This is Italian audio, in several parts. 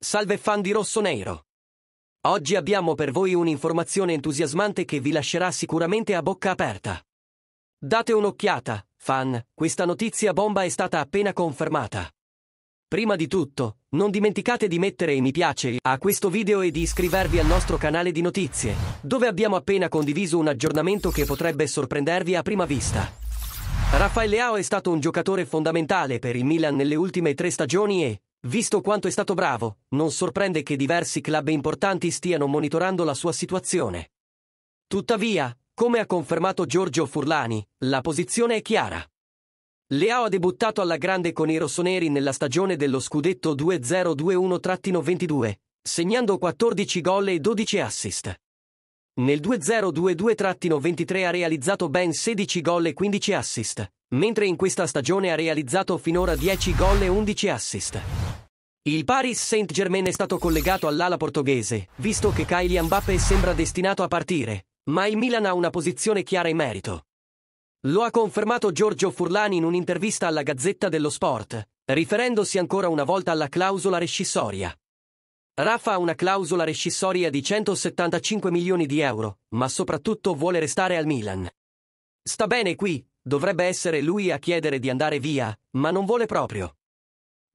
Salve fan di Rosso Nero! Oggi abbiamo per voi un'informazione entusiasmante che vi lascerà sicuramente a bocca aperta. Date un'occhiata, fan, questa notizia bomba è stata appena confermata. Prima di tutto, non dimenticate di mettere i mi piace a questo video e di iscrivervi al nostro canale di notizie, dove abbiamo appena condiviso un aggiornamento che potrebbe sorprendervi a prima vista. Raffaele Ao è stato un giocatore fondamentale per il Milan nelle ultime tre stagioni e, Visto quanto è stato bravo, non sorprende che diversi club importanti stiano monitorando la sua situazione. Tuttavia, come ha confermato Giorgio Furlani, la posizione è chiara. Leao ha debuttato alla grande con i rossoneri nella stagione dello scudetto 2021-22, segnando 14 gol e 12 assist. Nel 2022-23 ha realizzato ben 16 gol e 15 assist, mentre in questa stagione ha realizzato finora 10 gol e 11 assist. Il Paris Saint-Germain è stato collegato all'ala portoghese, visto che Kylian Mbappé sembra destinato a partire, ma il Milan ha una posizione chiara in merito. Lo ha confermato Giorgio Furlani in un'intervista alla Gazzetta dello Sport, riferendosi ancora una volta alla clausola rescissoria. Rafa ha una clausola rescissoria di 175 milioni di euro, ma soprattutto vuole restare al Milan. Sta bene qui, dovrebbe essere lui a chiedere di andare via, ma non vuole proprio.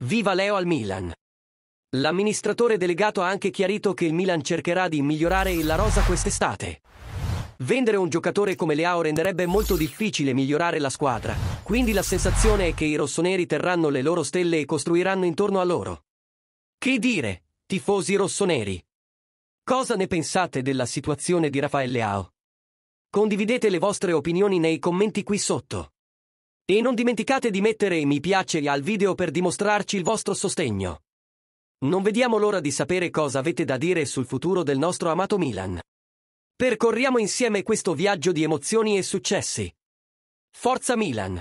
Viva Leo al Milan! L'amministratore delegato ha anche chiarito che il Milan cercherà di migliorare la rosa quest'estate. Vendere un giocatore come Leao renderebbe molto difficile migliorare la squadra, quindi la sensazione è che i rossoneri terranno le loro stelle e costruiranno intorno a loro. Che dire, tifosi rossoneri? Cosa ne pensate della situazione di Raffaele Leao? Condividete le vostre opinioni nei commenti qui sotto. E non dimenticate di mettere mi piace al video per dimostrarci il vostro sostegno. Non vediamo l'ora di sapere cosa avete da dire sul futuro del nostro amato Milan. Percorriamo insieme questo viaggio di emozioni e successi. Forza Milan!